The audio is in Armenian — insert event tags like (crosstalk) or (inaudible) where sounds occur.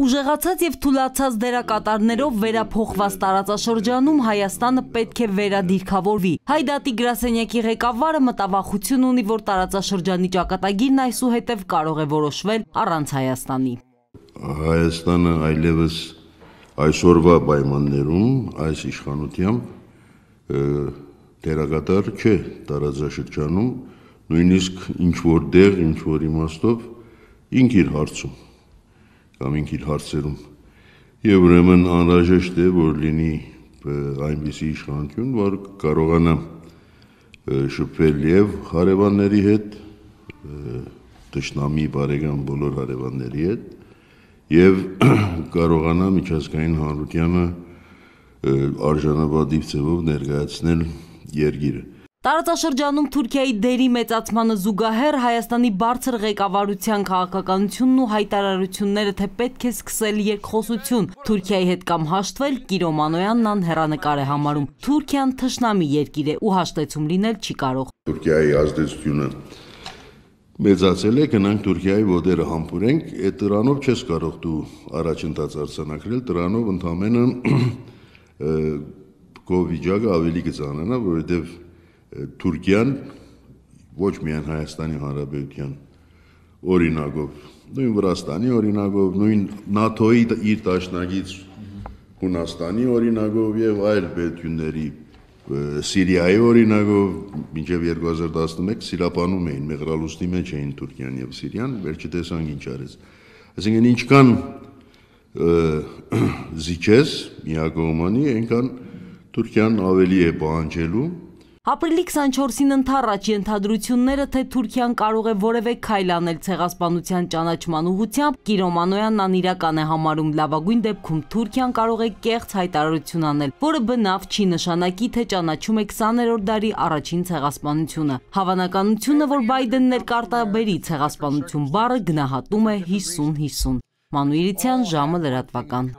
Ուժեղացած և թուլացած դերակատարներով վերապոխված տարածաշրջանում Հայաստանը պետք է վերադիրքավորվի։ Հայդատի գրասենյակի ղեկավարը մտավախություն ունի, որ տարածաշրջանի ճակատագիրն այս ու հետև կարող է որոշվել առանց Հայաստանի։ Հայաստանը այլևս այսօրվա պայմաններում այս իշխանությամբ դերակատար չէ տարածաշրջանում, նույնիսկ ինչ որ դեղ, ինչ որ իմաստով ինք իր հարցում կամ ինք իր հարցերում։ Եվ ուրեմն անհրաժեշտ է, որ լինի այնպիսի իշխանություն, որ կարողանա շփվել եւ հարևանների հետ, ճշնամի բարեկամ բոլոր հարևանների հետ եւ (clears throat) կարողանա միջազգային հանրությանը արժանապատիվ ձևով ներկայացնել երկիրը։ Տարածաշրջանում Թուրքիայի դերի մեծացմանը զուգահեռ Հայաստանի բարձր ղեկավարության քաղաքականությունն ու հայտարարությունները թե պետք է սկսել երկխոսություն Թուրքիայի հետ կամ հաշտվել Կիրոմանոյանն անհեռանկար է համարում։ Թուրքիան թշնամի երկիր է ու հաշտեցում լինել չի կարող։ Թուրքիայի ազդեցությունը մեծացել է, գնանք Թուրքիայի ոդերը համբուրենք, այդ դրանով չես կարող դու առաջընթաց արցանակրել, դրանով ընդամենը գովիճակը (clears throat) ավելի կծանանա, որովհետև Թուրքիան ոչ միայն Հայաստանի Հանրապետության օրինակով, նույն Վրաստանի օրինակով, նույն ՆԱԹՕ-ի իր տաշնագից Հունաստանի օրինակով եւ այլ պետությունների Սիրիայի օրինակով մինչև 2011 Սիրապանում էին, Մեղրալուստի մեջ էին Թուրքիան եւ Սիրիան, վերջը տեսանք ինչ արեց։ Այսինքն ինչքան (clears throat) զիջես միակողմանի, այնքան Թուրքիան ավելի է պահանջելու Ապրիլի 24-ին ընդառաջ ենթադրությունները, թե Թուրքիան կարող է որևէ քայլ անել ցեղասպանության ճանաչման ուղությամբ, Կիրոմանոյանն անիրական է համարում լավագույն դեպքում Թուրքիան կարող է կեղծ հայտարարություն անել, որը բնավ չի նշանակի, թե ճանաչում է 20-րդ դարի առաջին ցեղասպանությունը։ Հավանականությունը, որ Բայդենն ներկարտաբերի ցեղասպանություն բառը գնահատում է 50-50։ Մանուիրիցյան ժամը լրատվական։